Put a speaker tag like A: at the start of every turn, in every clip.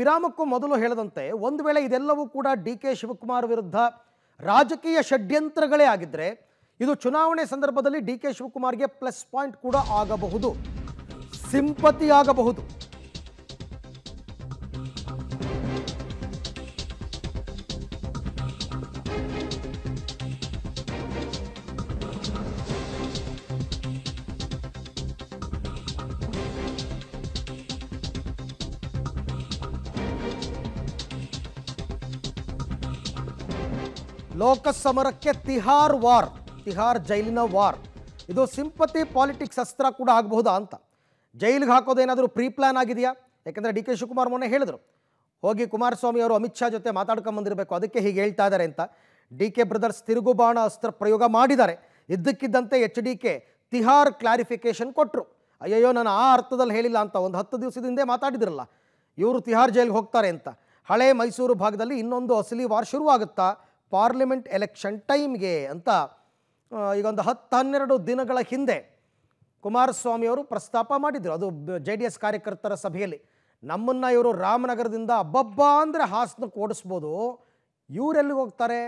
A: ವಿರಾಮಕ್ಕೂ ಮೊದಲು ಹೇಳದಂತೆ ಒಂದು ವೇಳೆ ಇದೆಲ್ಲವೂ ಕೂಡ ಡಿ ಕೆ ಶಿವಕುಮಾರ್ ವಿರುದ್ಧ ರಾಜಕೀಯ ಷಡ್ಯಂತ್ರಗಳೇ ಆಗಿದ್ದರೆ ಇದು ಚುನಾವಣೆ ಸಂದರ್ಭದಲ್ಲಿ ಡಿ ಕೆ ಶಿವಕುಮಾರ್ಗೆ ಪ್ಲಸ್ ಪಾಯಿಂಟ್ ಕೂಡ ಆಗಬಹುದು ಸಿಂಪತಿಯಾಗಬಹುದು ಲೋಕ ಸಮರಕ್ಕೆ ತಿಹಾರ್ ವಾರ್ ತಿಹಾರ್ ಜೈಲಿನ ವಾರ್ ಇದು ಸಿಂಪತಿ ಪಾಲಿಟಿಕ್ಸ್ ಅಸ್ತ್ರ ಕೂಡ ಆಗಬಹುದಾ ಅಂತ ಜೈಲಿಗೆ ಹಾಕೋದೇನಾದರೂ ಪ್ರೀ ಪ್ಲ್ಯಾನ್ ಆಗಿದೆಯಾ ಯಾಕೆಂದರೆ ಡಿ ಕೆ ಶಿವಕುಮಾರ್ ಮೊನ್ನೆ ಹೇಳಿದರು ಹೋಗಿ ಕುಮಾರಸ್ವಾಮಿ ಅವರು ಅಮಿತ್ ಶಾ ಜೊತೆ ಮಾತಾಡ್ಕೊಂಬಂದಿರಬೇಕು ಅದಕ್ಕೆ ಹೀಗೆ ಹೇಳ್ತಾ ಇದ್ದಾರೆ ಅಂತ ಡಿ ಕೆ ಬ್ರದರ್ಸ್ ತಿರುಗುಬಾಣ ಅಸ್ತ್ರ ಪ್ರಯೋಗ ಮಾಡಿದ್ದಾರೆ ಇದ್ದಕ್ಕಿದ್ದಂತೆ ಎಚ್ ಡಿ ಕೆ ತಿಹಾರ್ ಕ್ಲಾರಿಫಿಕೇಷನ್ ಕೊಟ್ಟರು ಅಯ್ಯಯ್ಯೋ ನಾನು ಆ ಅರ್ಥದಲ್ಲಿ ಹೇಳಿಲ್ಲ ಅಂತ ಒಂದು ಹತ್ತು ದಿವಸದಿಂದೇ ಮಾತಾಡಿದಿರಲ್ಲ ಇವರು ತಿಹಾರ್ ಜೈಲಿಗೆ ಹೋಗ್ತಾರೆ ಅಂತ ಹಳೆ ಮೈಸೂರು ಭಾಗದಲ್ಲಿ ಇನ್ನೊಂದು ಅಸಲಿ ವಾರ್ ಶುರುವಾಗುತ್ತಾ ಪಾರ್ಲಿಮೆಂಟ್ ಎಲೆಕ್ಷನ್ ಟೈಮ್ಗೆ ಅಂತ ಒಂದು ಹತ್ತು ಹನ್ನೆರಡು ದಿನಗಳ ಹಿಂದೆ ಅವರು ಪ್ರಸ್ತಾಪ ಮಾಡಿದರು ಅದು ಜೆ ಡಿ ಎಸ್ ಕಾರ್ಯಕರ್ತರ ಸಭೆಯಲ್ಲಿ ನಮ್ಮನ್ನು ಇವರು ರಾಮನಗರದಿಂದ ಅಬ್ಬಬ್ಬ ಅಂದರೆ ಹಾಸನ ಓಡಿಸ್ಬೋದು ಇವರೆಲ್ಲಿಗೆ ಹೋಗ್ತಾರೆ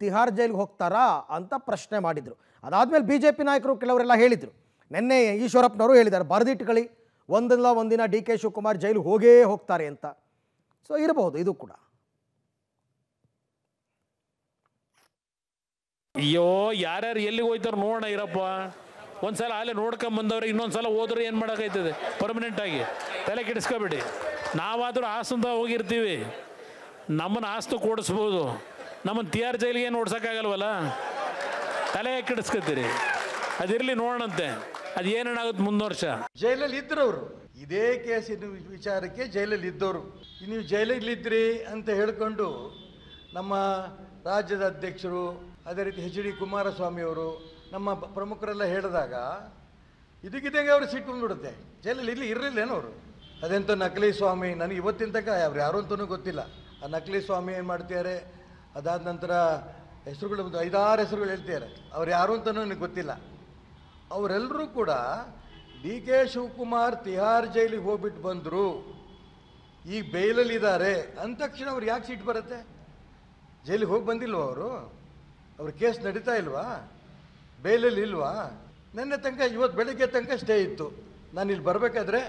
A: ತಿಹಾರ್ ಜೈಲಿಗೆ ಹೋಗ್ತಾರಾ ಅಂತ ಪ್ರಶ್ನೆ ಮಾಡಿದರು ಅದಾದಮೇಲೆ ಬಿ ಜೆ ಪಿ ನಾಯಕರು ಕೆಲವರೆಲ್ಲ ಹೇಳಿದರು ನಿನ್ನೆ ಈಶ್ವರಪ್ಪನವರು ಹೇಳಿದ್ದಾರೆ ಬರೆದಿಟ್ಕೊಳ್ಳಿ ಒಂದಲ್ಲ ಒಂದಿನ ಡಿ ಕೆ ಶಿವಕುಮಾರ್ ಜೈಲಿಗೆ ಹೋಗೇ ಹೋಗ್ತಾರೆ ಅಂತ ಸೊ ಇರಬಹುದು ಇದು ಕೂಡ
B: ಅಯ್ಯೋ ಯಾರ್ಯಾರು ಎಲ್ಲಿಗೆ ಹೋಯ್ತಾರ ನೋಡೋಣ ಇರಪ್ಪ ಒಂದ್ಸಲ ಅಲ್ಲೇ ನೋಡ್ಕೊಂಡ್ ಇನ್ನೊಂದು ಇನ್ನೊಂದ್ಸಲ ಹೋದ್ರೆ ಏನು ಮಾಡೋಕ್ಕಾಯ್ತದೆ ಪರ್ಮನೆಂಟ್ ಆಗಿ ತಲೆ ಕೆಡಿಸ್ಕೋಬೇಡಿ ನಾವಾದರೂ ಆಸ್ತಂತ ಹೋಗಿರ್ತೀವಿ ನಮ್ಮನ್ನ ಆಸ್ತು ಕೂಡಿಸ್ಬೋದು ನಮ್ಮನ್ನು ತಿ ಆರ್ ಜೈಲಿಗೆ ಏನು ಓಡ್ಸೋಕ್ಕಾಗಲ್ವಲ್ಲ ತಲೆ ಕೆಡಿಸ್ಕತ್ತೀರಿ ಅದಿರಲಿ ನೋಡೋಣಂತೆ ಅದು
C: ಏನೇನಾಗುತ್ತೆ ಮುಂದುವರ್ಷ ವರ್ಷ
D: ಜೈಲಲ್ಲಿ ಇದ್ರು ಅವರು ಇದೇ ಕೇಸಿನ ವಿಚಾರಕ್ಕೆ ಜೈಲಲ್ಲಿ ಇದ್ದವರು ನೀವು ಜೈಲಲ್ಲಿದ್ದಿರಿ ಅಂತ ಹೇಳ್ಕೊಂಡು ನಮ್ಮ ರಾಜ್ಯದ ಅಧ್ಯಕ್ಷರು ಅದೇ ರೀತಿ ಎಚ್ ಡಿ ಕುಮಾರಸ್ವಾಮಿಯವರು ನಮ್ಮ ಪ್ರಮುಖರೆಲ್ಲ ಹೇಳಿದಾಗ ಇದಕ್ಕಿದ್ದಂಗೆ ಅವರು ಸಿಟ್ಟು ಬಂದ್ಬಿಡುತ್ತೆ ಜೈಲಲ್ಲಿ ಇಲ್ಲಿ ಇರಲಿಲ್ಲೇನೋ ಅವರು ಅದೆಂಥ ನಕಲಿ ಸ್ವಾಮಿ ನನಗೆ ಇವತ್ತಿನ ತನಕ ಅವ್ರು ಯಾರು ಅಂತಲೂ ಗೊತ್ತಿಲ್ಲ ಆ ನಕಲಿ ಸ್ವಾಮಿ ಏನು ಮಾಡ್ತಿದ್ದಾರೆ ಅದಾದ ನಂತರ ಹೆಸರುಗಳು ಒಂದು ಐದಾರು ಹೆಸರುಗಳು ಹೇಳ್ತಿದ್ದಾರೆ ಅವ್ರು ಯಾರು ಅಂತ ನನಗೆ ಗೊತ್ತಿಲ್ಲ ಅವರೆಲ್ಲರೂ ಕೂಡ ಡಿ ಕೆ ಶಿವಕುಮಾರ್ ತಿಹಾರ್ ಜೈಲಿಗೆ ಹೋಗ್ಬಿಟ್ಟು ಬಂದರು ಈಗ ಬೇಲಲ್ಲಿದ್ದಾರೆ ಅಂದ ತಕ್ಷಣ ಅವ್ರು ಯಾಕೆ ಸಿಟ್ಟು ಬರುತ್ತೆ ಜೈಲಿಗೆ ಹೋಗಿ ಬಂದಿಲ್ವ ಅವರು ಅವ್ರ ಕೇಸ್ ನಡೀತಾ ಇಲ್ವಾ ಬೇಲಲ್ಲಿ ಇಲ್ವಾ ನಿನ್ನೆ ತನಕ ಇವತ್ತು ಬೆಳಗ್ಗೆ ತನಕ ಸ್ಟೇ ಇತ್ತು ನಾನು ಇಲ್ಲಿ ಬರಬೇಕಾದ್ರೆ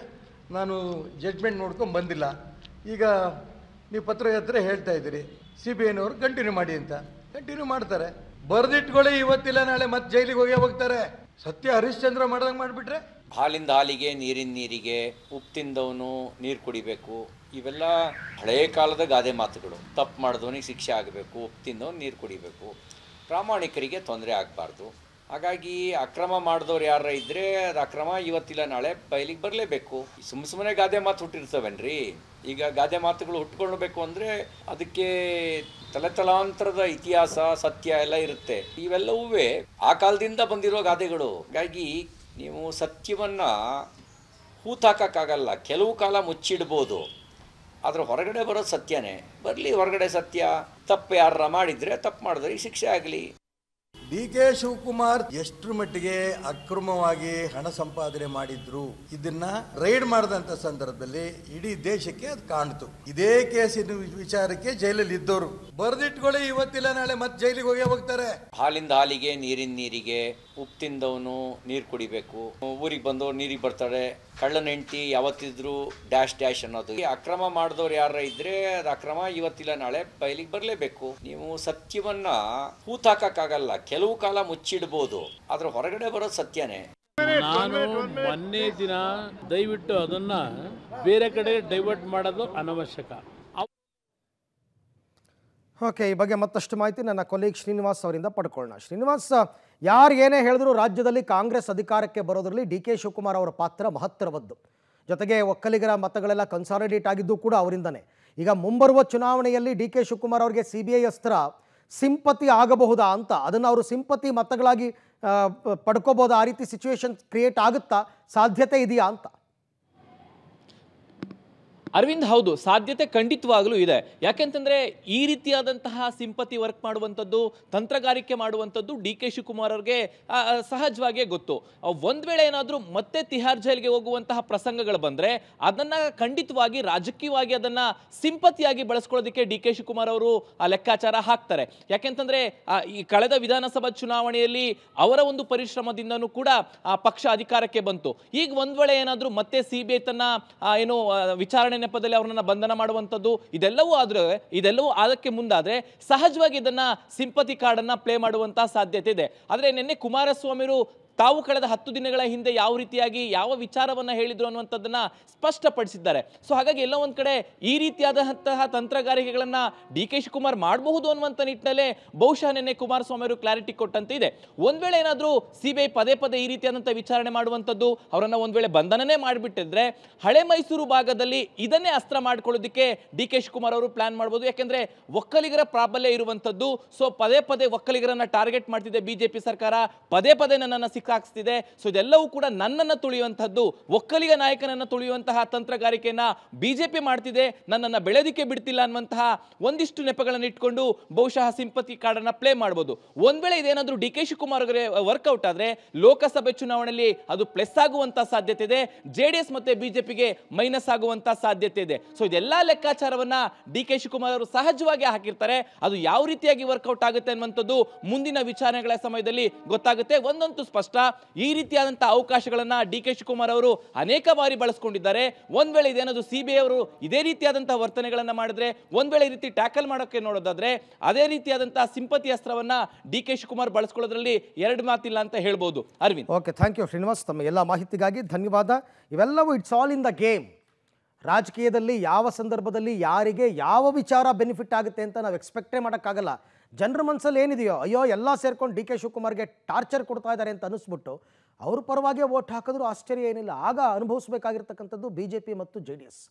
D: ನಾನು ಜಡ್ಜ್ಮೆಂಟ್ ನೋಡ್ಕೊಂಡು ಬಂದಿಲ್ಲ ಈಗ ನೀವು ಪತ್ರ ಯಾತ್ರೆ ಹೇಳ್ತಾ ಇದ್ದೀರಿ ಸಿ ಬಿ ಐನವರು ಕಂಟಿನ್ಯೂ ಮಾಡಿ ಅಂತ ಕಂಟಿನ್ಯೂ ಮಾಡ್ತಾರೆ ಬರೆದಿಟ್ಕೊಳ್ಳಿ ಇವತ್ತಿಲ್ಲ ನಾಳೆ ಮತ್ತೆ ಜೈಲಿಗೆ ಹೋಗಿ ಹೋಗ್ತಾರೆ ಸತ್ಯ ಹರಿಶ್ಚಂದ್ರ ಮಾಡ್ದಂಗೆ ಮಾಡಿಬಿಟ್ರೆ
C: ಹಾಲಿಂದ ಹಾಲಿಗೆ ನೀರಿನ ನೀರಿಗೆ ಉಪ್ಪು ತಿಂದವನು ನೀರು ಕುಡಿಬೇಕು ಇವೆಲ್ಲ ಹಳೆಯ ಕಾಲದ ಗಾದೆ ಮಾತುಗಳು ತಪ್ಪು ಮಾಡಿದವನಿಗೆ ಶಿಕ್ಷೆ ಆಗಬೇಕು ಉಪ್ಪು ತಿಂದವನು ನೀರು ಕುಡಿಬೇಕು ಪ್ರಾಮಾಣಿಕರಿಗೆ ತೊಂದರೆ ಆಗಬಾರ್ದು ಹಾಗಾಗಿ ಅಕ್ರಮ ಮಾಡಿದವ್ರು ಯಾರ ಇದ್ದರೆ ಅದು ಅಕ್ರಮ ಇವತ್ತಿಲ್ಲ ನಾಳೆ ಬಯಲಿಗೆ ಬರಲೇಬೇಕು ಸುಮ್ಮ ಸುಮ್ಮನೆ ಗಾದೆ ಮಾತು ಹುಟ್ಟಿರ್ತವೇನ್ರಿ ಈಗ ಗಾದೆ ಮಾತುಗಳು ಹುಟ್ಟುಕೊಳ್ಬೇಕು ಅಂದರೆ ಅದಕ್ಕೆ ತಲೆ ತಲಾಂತರದ ಇತಿಹಾಸ ಸತ್ಯ ಎಲ್ಲ ಇರುತ್ತೆ ಇವೆಲ್ಲವೂ ಆ ಕಾಲದಿಂದ ಬಂದಿರೋ ಗಾದೆಗಳು ಹಾಗಾಗಿ ನೀವು ಸತ್ಯವನ್ನು ಹೂತಾಕಾಗಲ್ಲ ಕೆಲವು ಕಾಲ ಮುಚ್ಚಿಡ್ಬೋದು ಆದರೆ ಹೊರಗಡೆ ಬರೋದು ಸತ್ಯನೇ ಬರಲಿ ಹೊರಗಡೆ ಸತ್ಯ ತಪ್ಪು ಯಾರ ಮಾಡಿದರೆ ತಪ್ಪು ಮಾಡಿದ್ರೆ ಶಿಕ್ಷೆ ಆಗಲಿ
D: ಡಿ ಕೆ ಶಿವಕುಮಾರ್ ಎಷ್ಟು ಮಟ್ಟಿಗೆ ಅಕ್ರಮವಾಗಿ ಹಣ ಸಂಪಾದನೆ ಮಾಡಿದ್ರು ಇದನ್ನ ರೈಡ್ ಮಾಡಿದಂತ ಸಂದರ್ಭದಲ್ಲಿ ಇಡೀ ದೇಶಕ್ಕೆ ಅದು ಕಾಣ್ತು ಇದೇ ಕೇಸಿನ ವಿಚಾರಕ್ಕೆ ಜೈಲಲ್ಲಿ ಇದ್ದವರು ಬರ್ದಿಟ್ಕೊಳ್ಳಿ ಇವತ್ತಿಲ್ಲ ನಾಳೆ ಮತ್ತೆ ಜೈಲಿಗೆ ಹೋಗಿ ಹೋಗ್ತಾರೆ
C: ಹಾಲಿಂದ ಹಾಲಿಗೆ ನೀರಿನ ನೀರಿಗೆ ಉಪ್ಪು ತಿಂದವನು ನೀರು ಕುಡಿಬೇಕು ಊರಿಗೆ ಬಂದವ್ರು ನೀರಿಗೆ ಬರ್ತಾರೆ ಕಳ್ಳನ ಹೆಂಡತಿ ಯಾವತ್ತಿದ್ರು ಡ್ಯಾಶ್ ಡ್ಯಾಶ್ ಅನ್ನೋದು ಅಕ್ರಮ ಮಾಡಿದವ್ರು ಯಾರ ಇದ್ರೆ ಅದು ಅಕ್ರಮ ಇವತ್ತಿಲ್ಲ ನಾಳೆ ಬಯಲಿಗೆ ಬರಲೇಬೇಕು ನೀವು ಸತ್ಯವನ್ನ ಹೂತಾಕಕ್ಕಾಗಲ್ಲ ಕೆಲವು ಕಾಲ ಮುಚ್ಚಿಡ್ಬೋದು ಆದ್ರೆ ಹೊರಗಡೆ ಬರೋದು ಸತ್ಯನೇ
D: ನಾನು ಮೊನ್ನೆ ದಿನ ದಯವಿಟ್ಟು ಅದನ್ನ ಬೇರೆ ಕಡೆ ಡೈವರ್ಟ್ ಮಾಡೋದು ಅನವಶ್ಯಕ
A: ಓಕೆ ಈ ಬಗ್ಗೆ ಮತ್ತಷ್ಟು ಮಾಹಿತಿ ನನ್ನ ಕೊಲೀಗ್ ಶ್ರೀನಿವಾಸ್ ಅವರಿಂದ ಪಡ್ಕೊಳ್ಳೋಣ ಶ್ರೀನಿವಾಸ್ ಯಾರಿಗೇನೇ ಹೇಳಿದ್ರು ರಾಜ್ಯದಲ್ಲಿ ಕಾಂಗ್ರೆಸ್ ಅಧಿಕಾರಕ್ಕೆ ಬರೋದರಲ್ಲಿ ಡಿ ಕೆ ಶಿವಕುಮಾರ್ ಅವರ ಪಾತ್ರ ಮಹತ್ತರವದ್ದು ಜೊತೆಗೆ ಒಕ್ಕಲಿಗರ ಮತಗಳೆಲ್ಲ ಕನ್ಸಾಲಿಡೇಟ್ ಆಗಿದ್ದು ಕೂಡ ಅವರಿಂದನೇ ಈಗ ಮುಂಬರುವ ಚುನಾವಣೆಯಲ್ಲಿ ಡಿ ಕೆ ಶಿವಕುಮಾರ್ ಅವರಿಗೆ ಸಿ ಬಿ ಐ ಅಸ್ತ್ರ ಸಿಂಪತಿ ಆಗಬಹುದಾ ಅಂತ ಅದನ್ನು ಅವರು ಸಿಂಪತಿ ಮತಗಳಾಗಿ ಪಡ್ಕೋಬೋದಾ ಆ ರೀತಿ ಸಿಚುವೇಶನ್ ಕ್ರಿಯೇಟ್ ಆಗುತ್ತಾ ಸಾಧ್ಯತೆ ಇದೆಯಾ ಅಂತ
B: ಅರವಿಂದ್ ಹೌದು ಸಾಧ್ಯತೆ ಖಂಡಿತವಾಗಲೂ ಇದೆ ಯಾಕೆಂತಂದ್ರೆ ಈ ರೀತಿಯಾದಂತಹ ಸಿಂಪತಿ ವರ್ಕ್ ಮಾಡುವಂಥದ್ದು ತಂತ್ರಗಾರಿಕೆ ಮಾಡುವಂಥದ್ದು ಡಿ ಕೆ ಶಿವಕುಮಾರ್ ಅವ್ರಿಗೆ ಸಹಜವಾಗಿಯೇ ಗೊತ್ತು ಒಂದು ವೇಳೆ ಏನಾದರೂ ಮತ್ತೆ ತಿಹಾರ್ ಜೈಲ್ಗೆ ಹೋಗುವಂತಹ ಪ್ರಸಂಗಗಳು ಬಂದರೆ ಅದನ್ನ ಖಂಡಿತವಾಗಿ ರಾಜಕೀಯವಾಗಿ ಅದನ್ನು ಸಿಂಪತಿಯಾಗಿ ಬಳಸ್ಕೊಳ್ಳೋದಕ್ಕೆ ಡಿ ಕೆ ಶಿವಕುಮಾರ್ ಅವರು ಲೆಕ್ಕಾಚಾರ ಹಾಕ್ತಾರೆ ಯಾಕೆಂತಂದ್ರೆ ಈ ಕಳೆದ ವಿಧಾನಸಭಾ ಚುನಾವಣೆಯಲ್ಲಿ ಅವರ ಒಂದು ಪರಿಶ್ರಮದಿಂದನೂ ಕೂಡ ಪಕ್ಷ ಅಧಿಕಾರಕ್ಕೆ ಬಂತು ಈಗ ಒಂದು ವೇಳೆ ಏನಾದರೂ ಮತ್ತೆ ಸಿಬಿಐ ತನ್ನ ಏನು ವಿಚಾರಣೆ ನೆಪದಲ್ಲಿ ಅವ್ರನ್ನ ಬಂಧನ ಮಾಡುವಂಥದ್ದು ಇದೆಲ್ಲವೂ ಆದ್ರೆ ಇದೆಲ್ಲವೂ ಅದಕ್ಕೆ ಮುಂದಾದ್ರೆ ಸಹಜವಾಗಿ ಇದನ್ನ ಸಿಂಪತಿ ಕಾರ್ಡನ್ನ ಪ್ಲೇ ಮಾಡುವಂತಹ ಸಾಧ್ಯತೆ ಇದೆ ಆದರೆ ನಿನ್ನೆ ಕುಮಾರಸ್ವಾಮಿರು ತಾವು ಕಳೆದ ಹತ್ತು ದಿನಗಳ ಹಿಂದೆ ಯಾವ ರೀತಿಯಾಗಿ ಯಾವ ವಿಚಾರವನ್ನ ಹೇಳಿದ್ರು ಅನ್ನುವಂಥದ್ದನ್ನ ಸ್ಪಷ್ಟಪಡಿಸಿದ್ದಾರೆ ಸೊ ಹಾಗಾಗಿ ಎಲ್ಲ ಒಂದ್ ಕಡೆ ಈ ರೀತಿಯಾದಂತಹ ತಂತ್ರಗಾರಿಕೆಗಳನ್ನ ಡಿ ಕೆ ಶಿವಕುಮಾರ್ ಮಾಡಬಹುದು ಅನ್ನುವಂಥ ನಿಟ್ಟಿನಲ್ಲೇ ಬಹುಶಃ ನಿನ್ನೆ ಕುಮಾರಸ್ವಾಮಿ ಅವರು ಕ್ಲಾರಿಟಿ ಕೊಟ್ಟಂತೆ ಇದೆ ಒಂದು ವೇಳೆ ಏನಾದರೂ ಸಿಬಿಐ ಪದೇ ಪದೇ ಈ ರೀತಿಯಾದಂತಹ ವಿಚಾರಣೆ ಮಾಡುವಂಥದ್ದು ಅವರನ್ನು ಒಂದು ವೇಳೆ ಬಂಧನನೇ ಮಾಡಿಬಿಟ್ಟಿದ್ರೆ ಹಳೆ ಮೈಸೂರು ಭಾಗದಲ್ಲಿ ಇದನ್ನೇ ಅಸ್ತ್ರ ಮಾಡಿಕೊಳ್ಳೋದಕ್ಕೆ ಡಿ ಕೆ ಶಿವಕುಮಾರ್ ಅವರು ಪ್ಲಾನ್ ಮಾಡ್ಬೋದು ಯಾಕೆಂದರೆ ಒಕ್ಕಲಿಗರ ಪ್ರಾಬಲ್ಯ ಇರುವಂಥದ್ದು ಸೊ ಪದೇ ಪದೇ ಒಕ್ಕಲಿಗರನ್ನ ಟಾರ್ಗೆಟ್ ಮಾಡ್ತಿದೆ ಬಿಜೆಪಿ ಸರ್ಕಾರ ಪದೇ ಪದೇ ನನ್ನನ್ನು ಸಿಕ್ಕ ಹಾಕ್ಸ್ತಿದೆ ಸೊ ಇದೆಲ್ಲವೂ ಕೂಡ ನನ್ನನ್ನು ತುಳಿಯುವಂಥದ್ದು ಒಕ್ಕಲಿಗ ನಾಯಕನನ್ನು ತುಳಿಯುವಂತಹ ತಂತ್ರಗಾರಿಕೆಯನ್ನು ಬಿ ಜೆ ಪಿ ಮಾಡ್ತಿದೆ ನನ್ನನ್ನು ಬೆಳೆದಿಕ್ಕೆ ಬಿಡ್ತಿಲ್ಲ ಅನ್ನುವಂತಹ ಒಂದಿಷ್ಟು ನೆಪಗಳನ್ನು ಇಟ್ಕೊಂಡು ಬಹುಶಃ ಸಿಂಪತಿ ಕಾರ್ಡನ್ನು ಪ್ಲೇ ಮಾಡ್ಬೋದು ಒಂದು ವೇಳೆ ಇದೇನಾದರೂ ಡಿ ಕೆ ಶಿವಕುಮಾರ್ ಅವರಿಗೆ ವರ್ಕೌಟ್ ಆದರೆ ಲೋಕಸಭೆ ಚುನಾವಣೆಯಲ್ಲಿ ಅದು ಪ್ಲಸ್ ಆಗುವಂಥ ಸಾಧ್ಯತೆ ಇದೆ ಜೆ ಡಿ ಎಸ್ ಮತ್ತು ಬಿ ಜೆ ಪಿಗೆ ಮೈನಸ್ ಆಗುವಂಥ ಸಾಧ್ಯತೆ ಇದೆ ಸೊ ಇದೆಲ್ಲ ಲೆಕ್ಕಾಚಾರವನ್ನು ಡಿ ಕೆ ಶಿವಕುಮಾರ್ ಅವರು ಸಹಜವಾಗಿ ಹಾಕಿರ್ತಾರೆ ಅದು ಯಾವ ರೀತಿಯಾಗಿ ವರ್ಕೌಟ್ ಆಗುತ್ತೆ ಅನ್ನುವಂಥದ್ದು ಮುಂದಿನ ವಿಚಾರಣೆಗಳ ಸಮಯದಲ್ಲಿ ಗೊತ್ತಾಗುತ್ತೆ ಒಂದಂತೂ ಸ್ಪಷ್ಟ ಈ ರೀತಿಯಾದಂಥ ಅವಕಾಶಗಳನ್ನು ಡಿ ಕೆ ಶಿವಕುಮಾರ್ ಅವರು ಅನೇಕ ಬಾರಿ ಬಳಸ್ಕೊಂಡಿದ್ದಾರೆ ಒಂದು ವೇಳೆ ಇದೇನದು ಸಿ ಬಿ ಐ ಅವರು ಇದೇ ರೀತಿಯಾದಂಥ ವರ್ತನೆಗಳನ್ನು ಮಾಡಿದ್ರೆ ಒಂದು ವೇಳೆ ಈ ರೀತಿ ಟ್ಯಾಕಲ್ ಮಾಡೋಕ್ಕೆ ನೋಡೋದಾದರೆ ಅದೇ ರೀತಿಯಾದಂಥ ಸಿಂಪತಿ ಅಸ್ತ್ರವನ್ನು ಡಿ ಕೆ ಶಿವಕುಮಾರ್ ಬಳಸ್ಕೊಳ್ಳೋದ್ರಲ್ಲಿ ಎರಡು ಮಾತಿಲ್ಲ ಅಂತ ಹೇಳ್ಬೋದು Arvind
A: okay thank you Srinivas ತಮ್ಮ ಎಲ್ಲ ಮಾಹಿತಿಗಾಗಿ ಧನ್ಯವಾದ ಇವೆಲ್ಲವೂ it's all in the game ರಾಜಕೀಯದಲ್ಲಿ ಯಾವ ಸಂದರ್ಭದಲ್ಲಿ ಯಾರಿಗೆ ಯಾವ ವಿಚಾರ ಬೆನಿಫಿಟ್ ಆಗುತ್ತೆ ಅಂತ ನಾವು ಎಕ್ಸ್ಪೆಕ್ಟೇ ಮಾಡೋಕ್ಕಾಗಲ್ಲ ಜನರ ಮನಸ್ಸಲ್ಲಿ ಏನಿದೆಯೋ ಅಯ್ಯೋ ಎಲ್ಲ ಸೇರ್ಕೊಂಡು ಡಿ ಕೆ ಶಿವಕುಮಾರ್ಗೆ ಟಾರ್ಚರ್ ಕೊಡ್ತಾ ಇದ್ದಾರೆ ಅಂತ ಅನ್ನಿಸ್ಬಿಟ್ಟು ಅವ್ರ ಪರವಾಗಿ ವೋಟ್ ಹಾಕಿದ್ರು ಆಶ್ಚರ್ಯ ಏನಿಲ್ಲ ಆಗ ಅನುಭವಿಸಬೇಕಾಗಿರ್ತಕ್ಕಂಥದ್ದು ಬಿ ಜೆ ಪಿ ಮತ್ತು ಜೆ ಡಿ ಎಸ್